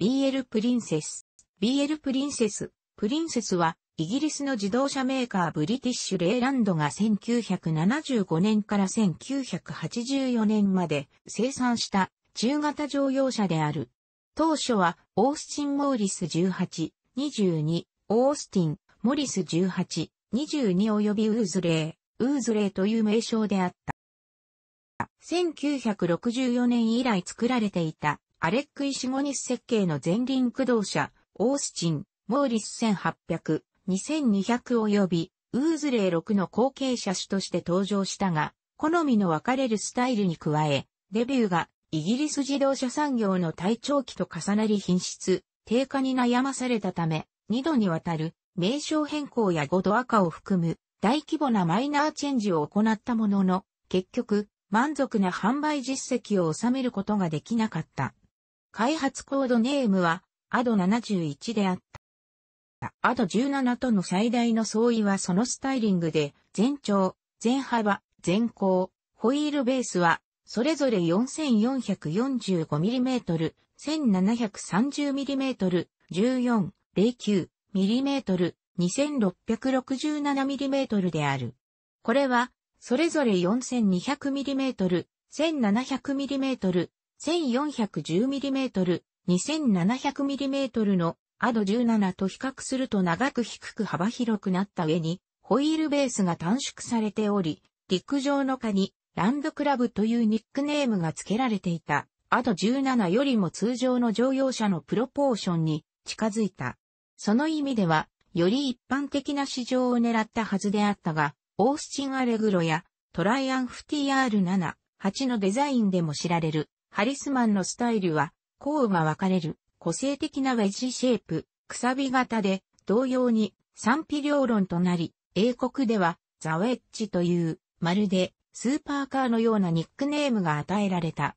BL プリンセス。BL プリンセス。プリンセスは、イギリスの自動車メーカーブリティッシュレイランドが1975年から1984年まで生産した中型乗用車である。当初は、オースティン・モーリス18、22、オースティン、モリス18、22及びウーズレー、ウーズレーという名称であった。1964年以来作られていたアレック・イシモニス設計の前輪駆動車、オースチン、モーリス1800、2200及び、ウーズレー6の後継車種として登場したが、好みの分かれるスタイルに加え、デビューがイギリス自動車産業の体調期と重なり品質、低下に悩まされたため、2度にわたる名称変更や5度赤を含む大規模なマイナーチェンジを行ったものの、結局、満足な販売実績を収めることができなかった。開発コードネームは AD71 であった。AD17 との最大の相違はそのスタイリングで、全長、全幅、全高、ホイールベースは、それぞれ 4445mm、1730mm、1409mm、2667mm である。これは、それぞれ 4200mm、1700mm、1410mm、2700mm のアド17と比較すると長く低く幅広くなった上に、ホイールベースが短縮されており、陸上の下にランドクラブというニックネームが付けられていた。アド17よりも通常の乗用車のプロポーションに近づいた。その意味では、より一般的な市場を狙ったはずであったが、オースチン・アレグロやトライアンフ TR7、8のデザインでも知られるハリスマンのスタイルは、項羽が分かれる、個性的なウェッジシェイプ、くさび型で、同様に賛否両論となり、英国では、ザ・ウェッジという、まるで、スーパーカーのようなニックネームが与えられた。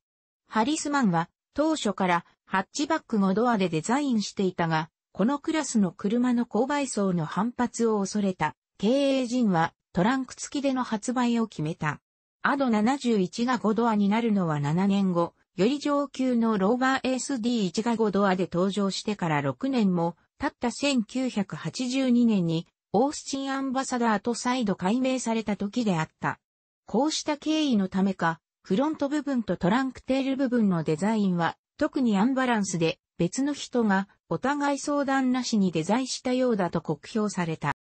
ハリスマンは、当初から、ハッチバック5ドアでデザインしていたが、このクラスの車の購買層の反発を恐れた経営陣はトランク付きでの発売を決めた。アド71が5ドアになるのは7年後、より上級のローバー SD1 が5ドアで登場してから6年も、たった1982年に、オースチンアンバサダーと再度改名された時であった。こうした経緯のためか、フロント部分とトランクテール部分のデザインは、特にアンバランスで、別の人が、お互い相談なしにデザインしたようだと酷評された。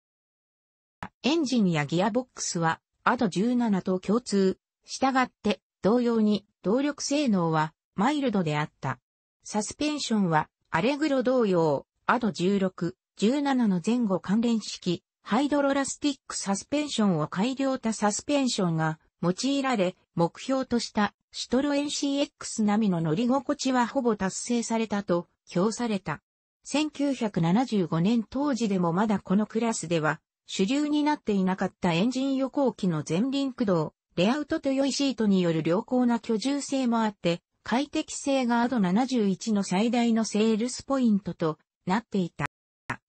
エンジンやギアボックスは、アド17と共通。したがって、同様に動力性能はマイルドであった。サスペンションはアレグロ同様、アド16、17の前後関連式、ハイドロラスティックサスペンションを改良たサスペンションが用いられ、目標としたシトロエン CX 並みの乗り心地はほぼ達成されたと評された。1975年当時でもまだこのクラスでは主流になっていなかったエンジン予行機の前輪駆動、レアウトと良いシートによる良好な居住性もあって、快適性がアド71の最大のセールスポイントとなっていた。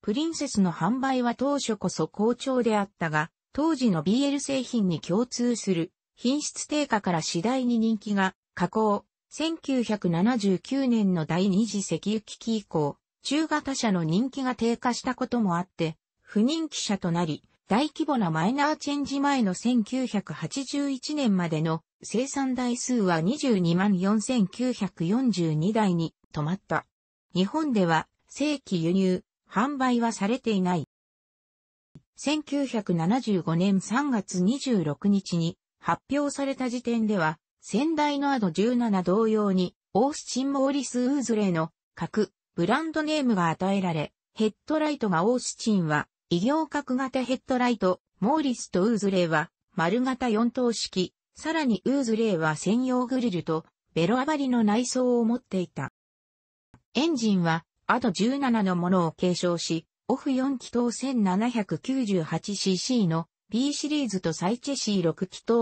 プリンセスの販売は当初こそ好調であったが、当時の BL 製品に共通する品質低下から次第に人気が下降。1979年の第二次石油危機以降、中型車の人気が低下したこともあって、不人気車となり、大規模なマイナーチェンジ前の1981年までの生産台数は22万4942台に止まった。日本では正規輸入、販売はされていない。1975年3月26日に発表された時点では、先代のアド17同様に、オースチン・モーリス・ウーズレイの各ブランドネームが与えられ、ヘッドライトがオースチンは企業角型ヘッドライト、モーリスとウーズレイは、丸型4等式、さらにウーズレイは専用グリルと、ベロアバりの内装を持っていた。エンジンは、アド17のものを継承し、オフ4気筒 1798cc の B シリーズとサイチェシー6気筒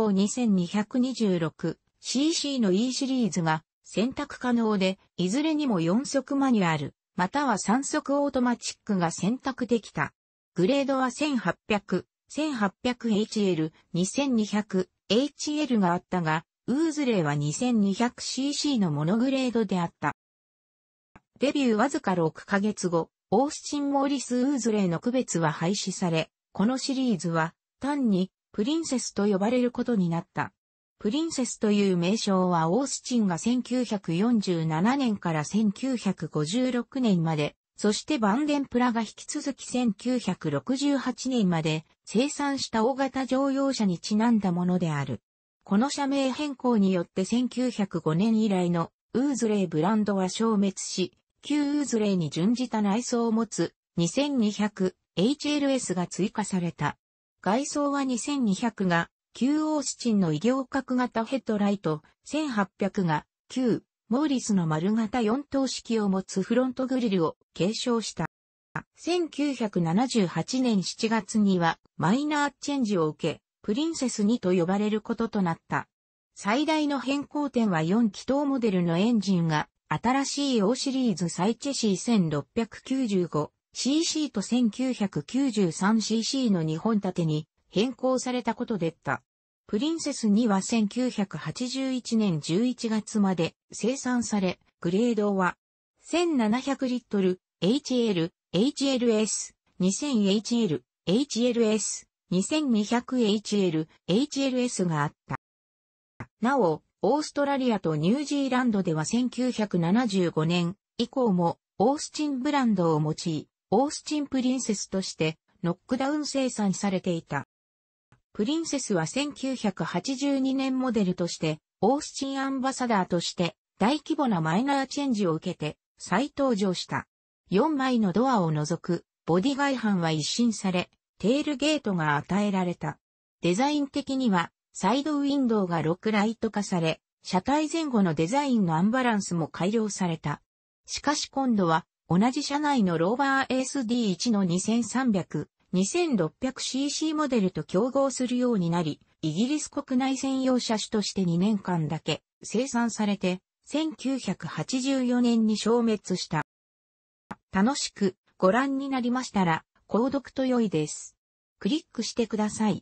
2226cc の E シリーズが選択可能で、いずれにも4速マニュアル、または3速オートマチックが選択できた。グレードは1800、1800HL、2200HL があったが、ウーズレイは 2200cc のモノグレードであった。デビューわずか6ヶ月後、オースチン・モーリス・ウーズレイの区別は廃止され、このシリーズは単にプリンセスと呼ばれることになった。プリンセスという名称はオースチンが1947年から1956年までそしてバンデンプラが引き続き1968年まで生産した大型乗用車にちなんだものである。この社名変更によって1905年以来のウーズレイブランドは消滅し、旧ウーズレイに準じた内装を持つ 2200HLS が追加された。外装は2200が旧オースチンの異形格型ヘッドライト、1800が旧モーリスの丸型4等式を持つフロントグリルを継承した。1978年7月にはマイナーチェンジを受け、プリンセス2と呼ばれることとなった。最大の変更点は4気筒モデルのエンジンが新しい O シリーズサイチェシー 1695cc と 1993cc の2本立てに変更されたことでった。プリンセス2は1981年11月まで生産され、グレードは1700リットル、HL、HLS、2000HL、HLS、2200HL、HLS があった。なお、オーストラリアとニュージーランドでは1975年以降もオースチンブランドを用い、オースチンプリンセスとしてノックダウン生産されていた。プリンセスは1982年モデルとして、オースチンアンバサダーとして、大規模なマイナーチェンジを受けて、再登場した。4枚のドアを除く、ボディ外反は一新され、テールゲートが与えられた。デザイン的には、サイドウィンドウが6ライト化され、車体前後のデザインのアンバランスも改良された。しかし今度は、同じ車内のローバー SD1 の2300、2600cc モデルと競合するようになり、イギリス国内専用車種として2年間だけ生産されて、1984年に消滅した。楽しくご覧になりましたら、購読と良いです。クリックしてください。